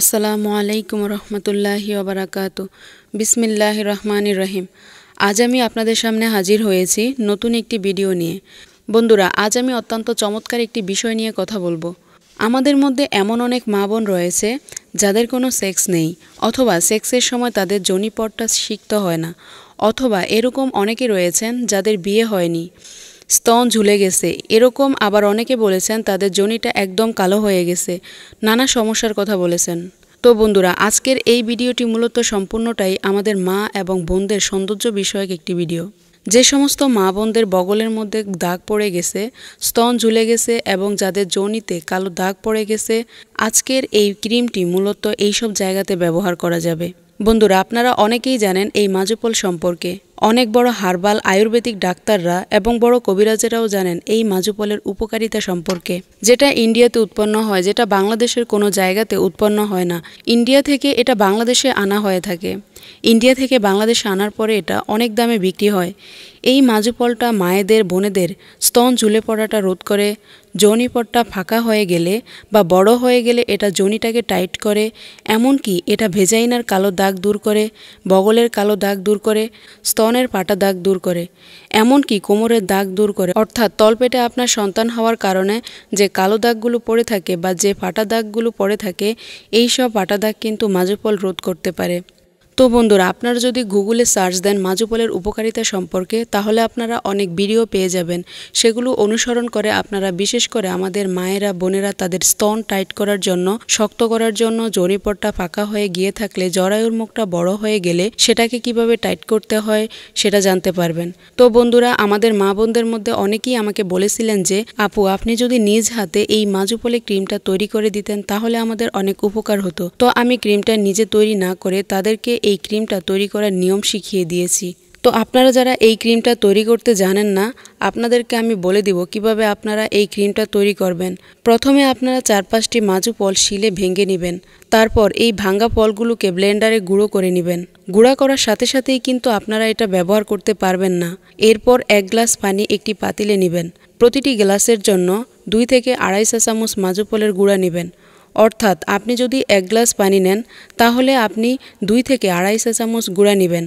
আসসালামু আলাইকুম রহমতুল্লাহি ওবরাকাত বিসমিল্লাহ রহমান রহিম আজ আমি আপনাদের সামনে হাজির হয়েছি নতুন একটি ভিডিও নিয়ে বন্ধুরা আজ আমি অত্যন্ত চমৎকার একটি বিষয় নিয়ে কথা বলবো আমাদের মধ্যে এমন অনেক মা বোন রয়েছে যাদের কোনো সেক্স নেই অথবা সেক্সের সময় তাদের জনিপটটা শিখতে হয় না অথবা এরকম অনেকে রয়েছেন যাদের বিয়ে হয়নি স্তন ঝুলে গেছে এরকম আবার অনেকে বলেছেন তাদের জনিটা একদম কালো হয়ে গেছে নানা সমস্যার কথা বলেছেন তো বন্ধুরা আজকের এই ভিডিওটি মূলত সম্পূর্ণটাই আমাদের মা এবং বোনদের সৌন্দর্য বিষয়ক একটি ভিডিও যে সমস্ত মা বোনদের বগলের মধ্যে দাগ পড়ে গেছে স্তন ঝুলে গেছে এবং যাদের জনিতে কালো দাগ পড়ে গেছে আজকের এই ক্রিমটি মূলত এইসব জায়গাতে ব্যবহার করা যাবে বন্ধুরা আপনারা অনেকেই জানেন এই মাজুপল সম্পর্কে অনেক বড় হার্বাল আয়ুর্বেদিক ডাক্তাররা এবং বড় কবিরাজেরাও জানেন এই মাজুপলের উপকারিতা সম্পর্কে যেটা ইন্ডিয়াতে উৎপন্ন হয় যেটা বাংলাদেশের কোনো জায়গাতে উৎপন্ন হয় না ইন্ডিয়া থেকে এটা বাংলাদেশে আনা হয়ে থাকে ইন্ডিয়া থেকে বাংলাদেশে আনার পরে এটা অনেক দামে বিক্রি হয় এই মাজুপলটা মায়েদের বোনেদের স্তন ঝুলে পড়াটা রোধ করে জনিপটটা ফাঁকা হয়ে গেলে বা বড় হয়ে গেলে এটা যোনিটাকে টাইট করে এমনকি এটা ভেজাইনার কালো দাগ দূর করে বগলের কালো দাগ দূর করে স্তন স্তনের পাটা দাগ দূর করে এমনকি কোমরের দাগ দূর করে অর্থাৎ তলপেটে আপনার সন্তান হওয়ার কারণে যে কালো দাগগুলো পড়ে থাকে বা যে ফাটা দাগগুলো পড়ে থাকে এই সব ফাটা দাগ কিন্তু মাজুপল রোধ করতে পারে তো বন্ধুরা আপনারা যদি গুগলে সার্চ দেন মাজুপলের উপকারিতা সম্পর্কে তাহলে আপনারা অনেক ভিডিও পেয়ে যাবেন সেগুলো অনুসরণ করে আপনারা বিশেষ করে আমাদের মায়েরা বোনেরা তাদের স্তন টাইট করার জন্য শক্ত করার জন্য জরিপটটা ফাঁকা হয়ে গিয়ে থাকলে জরায়ুর মুখটা বড় হয়ে গেলে সেটাকে কিভাবে টাইট করতে হয় সেটা জানতে পারবেন তো বন্ধুরা আমাদের মা বোনদের মধ্যে অনেকেই আমাকে বলেছিলেন যে আপু আপনি যদি নিজ হাতে এই মাজুপলে ক্রিমটা তৈরি করে দিতেন তাহলে আমাদের অনেক উপকার হতো তো আমি ক্রিমটা নিজে তৈরি না করে তাদেরকে এই ক্রিমটা তৈরি করার নিয়ম শিখিয়ে দিয়েছি তো আপনারা যারা এই ক্রিমটা তৈরি করতে জানেন না আপনাদেরকে আমি বলে দিব কিভাবে আপনারা এই ক্রিমটা তৈরি করবেন প্রথমে আপনারা চার পাঁচটি মাজু পল শিলে ভেঙে নেবেন তারপর এই ভাঙ্গা ফলগুলোকে ব্লেন্ডারে গুঁড়ো করে নেবেন গুঁড়া করার সাথে সাথেই কিন্তু আপনারা এটা ব্যবহার করতে পারবেন না এরপর এক গ্লাস পানি একটি পাতিলে নেবেন প্রতিটি গ্লাসের জন্য দুই থেকে আড়াই চা চামচ মাজু পলের গুঁড়া নেবেন অর্থাৎ আপনি যদি এক গ্লাস পানি নেন তাহলে আপনি দুই থেকে আড়াই চা চামচ গুঁড়া নেবেন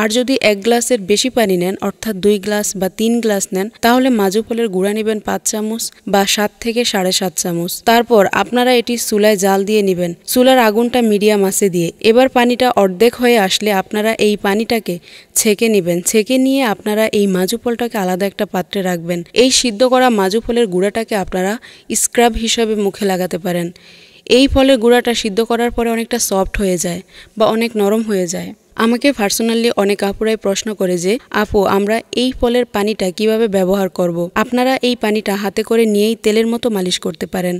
আর যদি এক গ্লাসের বেশি পানি নেন অর্থাৎ দুই গ্লাস বা তিন গ্লাস নেন তাহলে মাজু ফলের গুঁড়া নেবেন পাঁচ চামচ বা সাত থেকে সাড়ে সাত চামচ তারপর আপনারা এটি চুলায় জাল দিয়ে নেবেন চুলার আগুনটা মিডিয়াম আছে দিয়ে এবার পানিটা অর্ধেক হয়ে আসলে আপনারা এই পানিটাকে ছেঁকে নেবেন ছেঁকে নিয়ে আপনারা এই মাজু ফলটাকে আলাদা একটা পাত্রে রাখবেন এই সিদ্ধ করা মাজু ফলের গুঁড়াটাকে আপনারা স্ক্রাব হিসাবে মুখে লাগাতে পারেন এই ফলের গুঁড়াটা সিদ্ধ করার পরে অনেকটা সফট হয়ে যায় বা অনেক নরম হয়ে যায় আমাকে পার্সোনালি অনেক আপুরাই প্রশ্ন করে যে আপু আমরা এই ফলের পানিটা কিভাবে ব্যবহার করব। আপনারা এই পানিটা হাতে করে নিয়েই তেলের মতো মালিশ করতে পারেন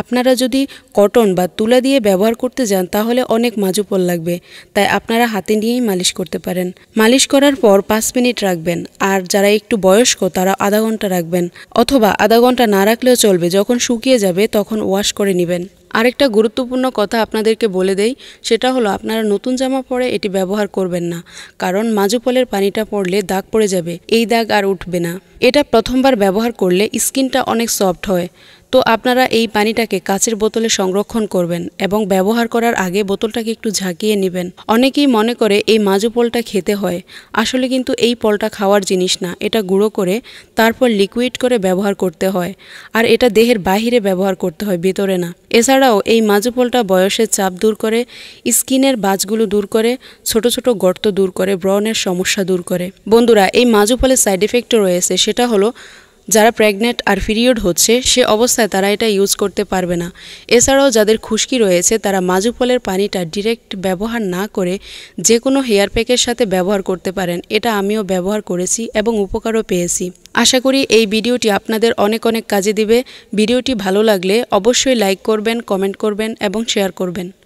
আপনারা যদি কটন বা তুলা দিয়ে ব্যবহার করতে যান তাহলে অনেক মাজুপল লাগবে তাই আপনারা হাতে নিয়েই মালিশ করতে পারেন মালিশ করার পর পাঁচ মিনিট রাখবেন আর যারা একটু বয়স্ক তারা আধা ঘন্টা রাখবেন অথবা আধা ঘন্টা না রাখলেও চলবে যখন শুকিয়ে যাবে তখন ওয়াশ করে নেবেন আরেকটা গুরুত্বপূর্ণ কথা আপনাদেরকে বলে দেই সেটা হলো আপনারা নতুন জামা পরে এটি ব্যবহার করবেন না কারণ মাজুপলের পানিটা পড়লে দাগ পড়ে যাবে এই দাগ আর উঠবে না এটা প্রথমবার ব্যবহার করলে স্কিনটা অনেক সফট হয় তো আপনারা এই পানিটাকে কাচের বোতলে সংরক্ষণ করবেন এবং ব্যবহার করার আগে বোতলটাকে একটু ঝাঁকিয়ে নেবেন অনেকেই মনে করে এই মাজু পলটা খেতে হয় আসলে কিন্তু এই পলটা খাওয়ার জিনিস না এটা গুঁড়ো করে তারপর লিকুইড করে ব্যবহার করতে হয় আর এটা দেহের বাহিরে ব্যবহার করতে হয় ভেতরে না এছাড়াও এই মাজু পলটা বয়সের চাপ দূর করে স্কিনের বাজগুলো দূর করে ছোট ছোট গর্ত দূর করে ব্রণের সমস্যা দূর করে বন্ধুরা এই মাজু পলের সাইড এফেক্টও রয়েছে সেটা হলো যারা প্রেগনেন্ট আর পিরিয়ড হচ্ছে সে অবস্থায় তারা এটা ইউজ করতে পারবে না এছাড়াও যাদের খুশকি রয়েছে তারা মাজুকলের পানিটা ডিরেক্ট ব্যবহার না করে যে কোনো হেয়ার প্যাকের সাথে ব্যবহার করতে পারেন এটা আমিও ব্যবহার করেছি এবং উপকারও পেয়েছি আশা করি এই ভিডিওটি আপনাদের অনেক অনেক কাজে দিবে ভিডিওটি ভালো লাগলে অবশ্যই লাইক করবেন কমেন্ট করবেন এবং শেয়ার করবেন